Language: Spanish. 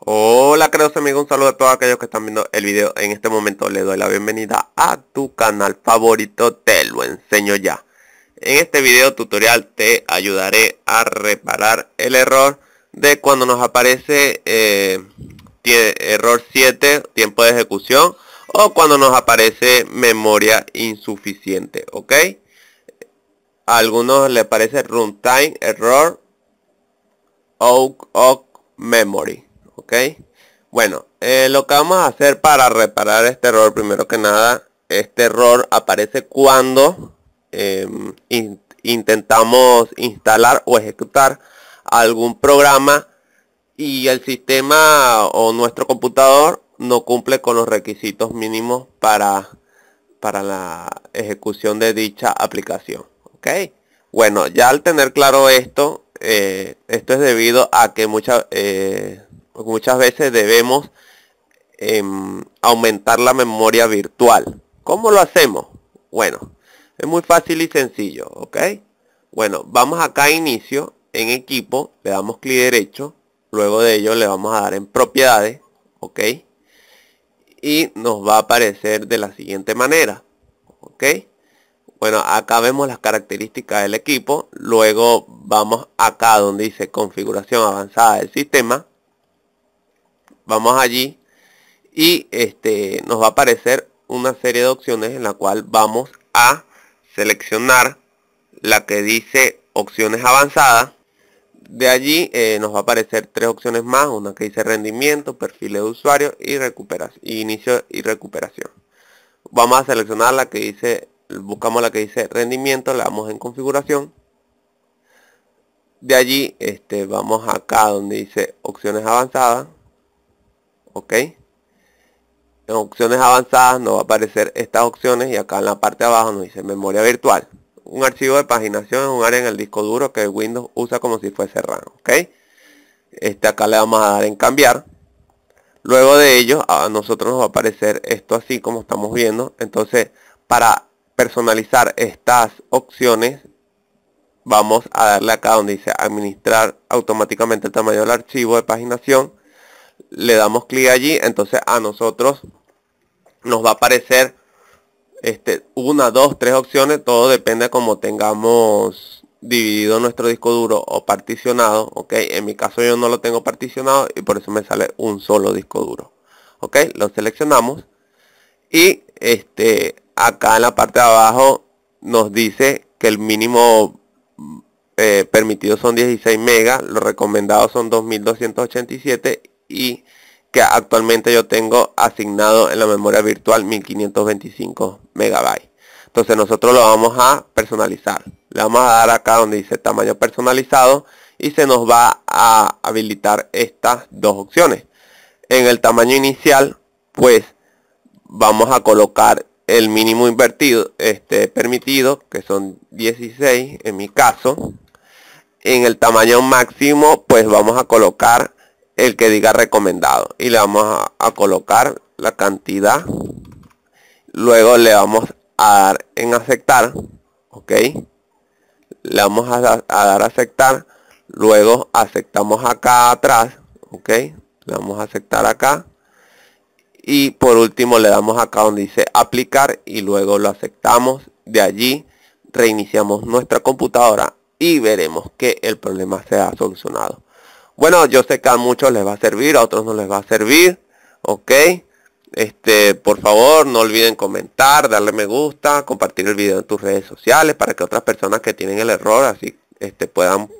Hola queridos amigos, un saludo a todos aquellos que están viendo el video En este momento le doy la bienvenida a tu canal favorito Te lo enseño ya En este video tutorial te ayudaré a reparar el error De cuando nos aparece eh, error 7, tiempo de ejecución O cuando nos aparece memoria insuficiente, ¿ok? algunos le parece runtime error o memory ¿ok? Bueno, eh, lo que vamos a hacer para reparar este error, primero que nada, este error aparece cuando em, intentamos instalar o ejecutar algún programa y el sistema o nuestro computador no cumple con los requisitos mínimos para, para la ejecución de dicha aplicación. ¿ok? Bueno, ya al tener claro esto, eh, esto es debido a que muchas eh, muchas veces debemos em, aumentar la memoria virtual. ¿Cómo lo hacemos? Bueno, es muy fácil y sencillo, ¿ok? Bueno, vamos acá a inicio, en equipo, le damos clic derecho, luego de ello le vamos a dar en propiedades, ¿ok? Y nos va a aparecer de la siguiente manera, ¿ok? Bueno, acá vemos las características del equipo, luego vamos acá donde dice configuración avanzada del sistema, vamos allí y este, nos va a aparecer una serie de opciones en la cual vamos a seleccionar la que dice opciones avanzadas de allí eh, nos va a aparecer tres opciones más una que dice rendimiento perfiles de usuario y recuperación inicio y recuperación vamos a seleccionar la que dice buscamos la que dice rendimiento le damos en configuración de allí este, vamos acá donde dice opciones avanzadas ok en opciones avanzadas nos va a aparecer estas opciones y acá en la parte de abajo nos dice memoria virtual un archivo de paginación en un área en el disco duro que Windows usa como si fuese RAM ok este acá le vamos a dar en cambiar luego de ello a nosotros nos va a aparecer esto así como estamos viendo entonces para personalizar estas opciones vamos a darle acá donde dice administrar automáticamente el tamaño del archivo de paginación le damos clic allí, entonces a nosotros nos va a aparecer este, una, dos, tres opciones, todo depende como tengamos dividido nuestro disco duro o particionado, ok, en mi caso yo no lo tengo particionado y por eso me sale un solo disco duro, ok, lo seleccionamos y este acá en la parte de abajo nos dice que el mínimo eh, permitido son 16 megas, lo recomendado son 2287 y que actualmente yo tengo asignado en la memoria virtual 1525 megabytes. Entonces nosotros lo vamos a personalizar. Le vamos a dar acá donde dice tamaño personalizado y se nos va a habilitar estas dos opciones. En el tamaño inicial, pues vamos a colocar el mínimo invertido, este, permitido, que son 16 en mi caso. En el tamaño máximo, pues vamos a colocar el que diga recomendado y le vamos a, colocar la cantidad luego le vamos a dar en aceptar ok le vamos a, dar a aceptar luego aceptamos acá atrás ok le vamos a aceptar acá y por último le damos acá donde dice aplicar y luego lo aceptamos de allí reiniciamos nuestra computadora y veremos que el problema se ha solucionado bueno, yo sé que a muchos les va a servir, a otros no les va a servir, ¿ok? Este, por favor, no olviden comentar, darle me gusta, compartir el video en tus redes sociales para que otras personas que tienen el error así este, puedan